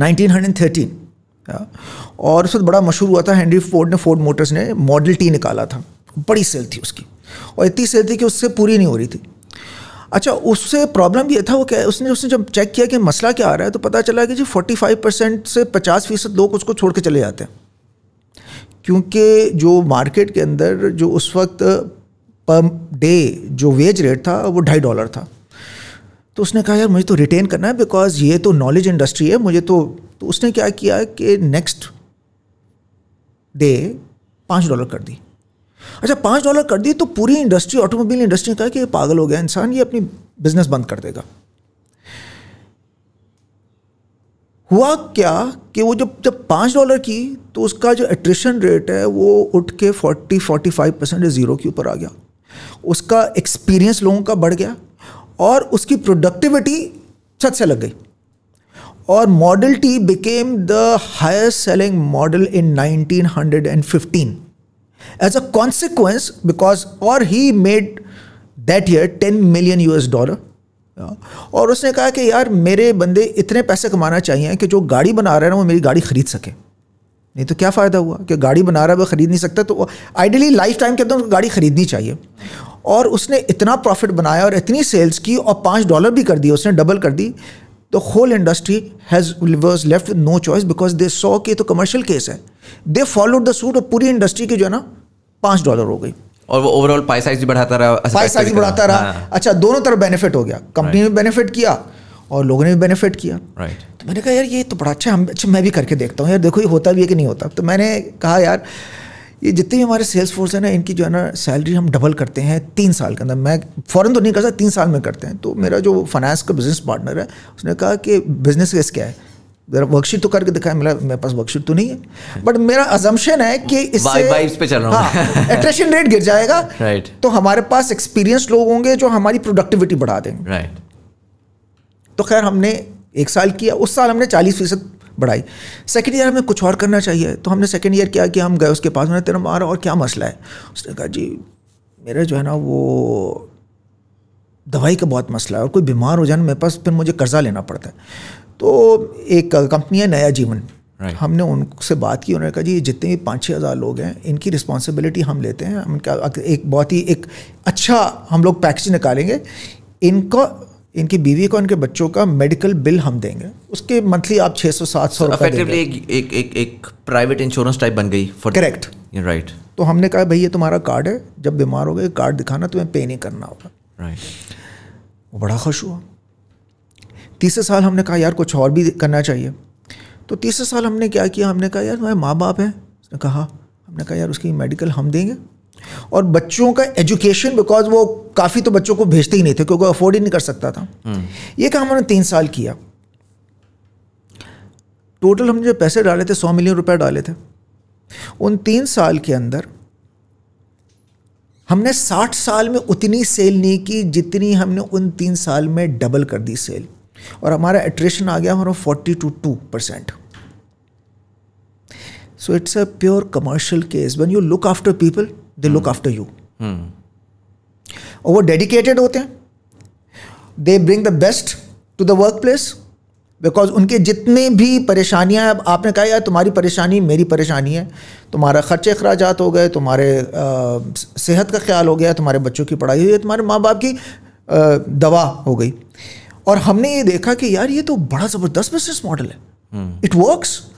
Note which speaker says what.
Speaker 1: 1913 और उस वक्त बड़ा मशहूर हुआ था हेनरी फोर्ड ने फोर्ड मोटर्स ने मॉडल टी निकाला था बड़ी सेल थी उसकी और इतनी सेल थी कि उससे पूरी नहीं हो रही थी अच्छा उससे प्रॉब्लम ये था वो क्या उसने उसने जब चेक किया कि मसला क्या आ रहा है तो पता चला कि जी 45 परसेंट से 50 फीसद लोग उसको छोड़ के चले जाते हैं क्योंकि जो मार्केट के अंदर जो उस वक्त पर डे जो वेज रेट था वो ढाई डॉलर था तो उसने कहा यार मुझे तो रिटेन करना है बिकॉज ये तो नॉलेज इंडस्ट्री है मुझे तो तो उसने क्या किया कि नेक्स्ट डे पाँच डॉलर कर दी अच्छा पाँच डॉलर कर दी तो पूरी इंडस्ट्री ऑटोमोबाइल इंडस्ट्री कहा कि ये पागल हो गया इंसान ये अपनी बिजनेस बंद कर देगा हुआ क्या कि वो जब जब पाँच डॉलर की तो उसका जो एट्रिशन रेट है वो उठ के forty forty five percent zero के ऊपर आ गया उसका एक्सपीरियंस लोगों का बढ़ गया और उसकी प्रोडक्टिविटी छत से लग गई और model T became the highest selling model in 1915 as a consequence because और he made that year ten million US dollar और उसने कहा कि यार मेरे बंदे इतने पैसे कमाना चाहिए कि जो गाड़ी बना रहे हैं वो मेरी गाड़ी खरीद सके नहीं तो क्या फ़ायदा हुआ कि गाड़ी बना रहा है वो खरीद नहीं सकता तो आइडियली लाइफ टाइम के अंदर तो गाड़ी खरीदनी चाहिए और उसने इतना प्रॉफिट बनाया और इतनी सेल्स की और पाँच डॉलर भी कर दिया उसने डबल कर दी the whole industry has was left no choice because they so के तो कमर्शियल केस है दे फॉलोड द सूट और पूरी इंडस्ट्री की जो है ना पाँच डॉलर हो गई और वो ओवरऑल पाई साइज भी बढ़ाता रहा पाई साइज भी बढ़ाता रहा हाँ। अच्छा दोनों तरफ बेनिफिट हो गया कंपनी right. ने बेनिफिट किया और लोगों ने भी बेनिफिट किया right. तो मैंने कहा यार ये तो बड़ा अच्छा हम अच्छा मैं भी करके देखता हूँ यार देखो ये होता भी है कि नहीं होता तो मैंने कहा यार ये जितने भी हमारे सेल्स फोर्स है ना इनकी जो है ना सैलरी हम डबल करते हैं तीन साल के अंदर मैं फ़ौरन तो नहीं करता तीन साल में करते हैं तो मेरा जो फाइनेंस का बिज़नेस पार्टनर है उसने कहा कि बिज़नेस केस क्या है जरा वर्कशीट तो करके दिखाया मेरा मेरे पास वर्कशीट तो नहीं है बट मेरा अजम्पशन है कि इससे पे चल रहा एट्रेशन रेट हाँ, गिर जाएगा राइट तो हमारे पास एक्सपीरियंस लोग होंगे जो हमारी प्रोडक्टिविटी बढ़ा देंगे राइट तो खैर हमने एक साल किया उस साल हमने चालीस फीसद बढ़ाई सेकेंड ईयर हमें कुछ और करना चाहिए तो हमने सेकेंड ईयर किया कि हम गए उसके पास मैंने तेरा मारा और क्या मसला है उसने कहा जी मेरा जो है ना वो दवाई का बहुत मसला है और कोई बीमार हो जाए मेरे पास फिर मुझे कर्जा लेना पड़ता है तो एक कंपनी है नया जीवन Right. हमने उनसे बात की उन्होंने कहा जी जितने भी पाँच छः हज़ार लोग हैं इनकी रिस्पॉन्सिबिलिटी हम लेते हैं हम एक बहुत ही एक अच्छा हम लोग पैकेज निकालेंगे इनका इनकी बीवी को इनके बच्चों का मेडिकल बिल हम देंगे उसके मंथली आप छः सौ सात सौ प्राइवेट इंश्योरेंस टाइप बन गई करेक्ट राइट तो हमने कहा भाई ये तुम्हारा कार्ड है जब बीमार हो गए कार्ड दिखाना तुम्हें पे नहीं करना होगा राइट वो बड़ा खुश हुआ तीसरे साल हमने कहा यार कुछ और भी करना चाहिए तो तीसरे साल हमने क्या किया हमने कहा यार तुम्हारे माँ बाप हैं उसने कहा हाँ। हमने कहा यार उसकी मेडिकल हम देंगे और बच्चों का एजुकेशन बिकॉज वो काफ़ी तो बच्चों को भेजते ही नहीं थे क्योंकि अफोर्ड ही नहीं कर सकता था हम्म। ये काम हमने तीन साल किया टोटल हमने जो पैसे डाले थे सौ मिलियन रुपए डाले थे उन तीन साल के अंदर हमने साठ साल में उतनी सेल नहीं की जितनी हमने उन तीन साल में डबल कर दी सेल और हमारा एट्रेशन आ गया हमारा forty two two percent so it's a pure commercial case when you look after people they look after you और वो डेडिकेटेड होते हैं they bring the best to the workplace because उनके जितने भी परेशानियाँ अब आपने कहा यार तुम्हारी परेशानी मेरी परेशानी है तुम्हारा खर्चे अखराज हो गए तुम्हारे आ, सेहत का ख्याल हो गया तुम्हारे बच्चों की पढ़ाई हुई तुम्हारे माँ बाप की आ, दवा हो गई और हमने ये देखा कि यार ये तो बड़ा ज़बरदस्त बिजनेस मॉडल है इट hmm.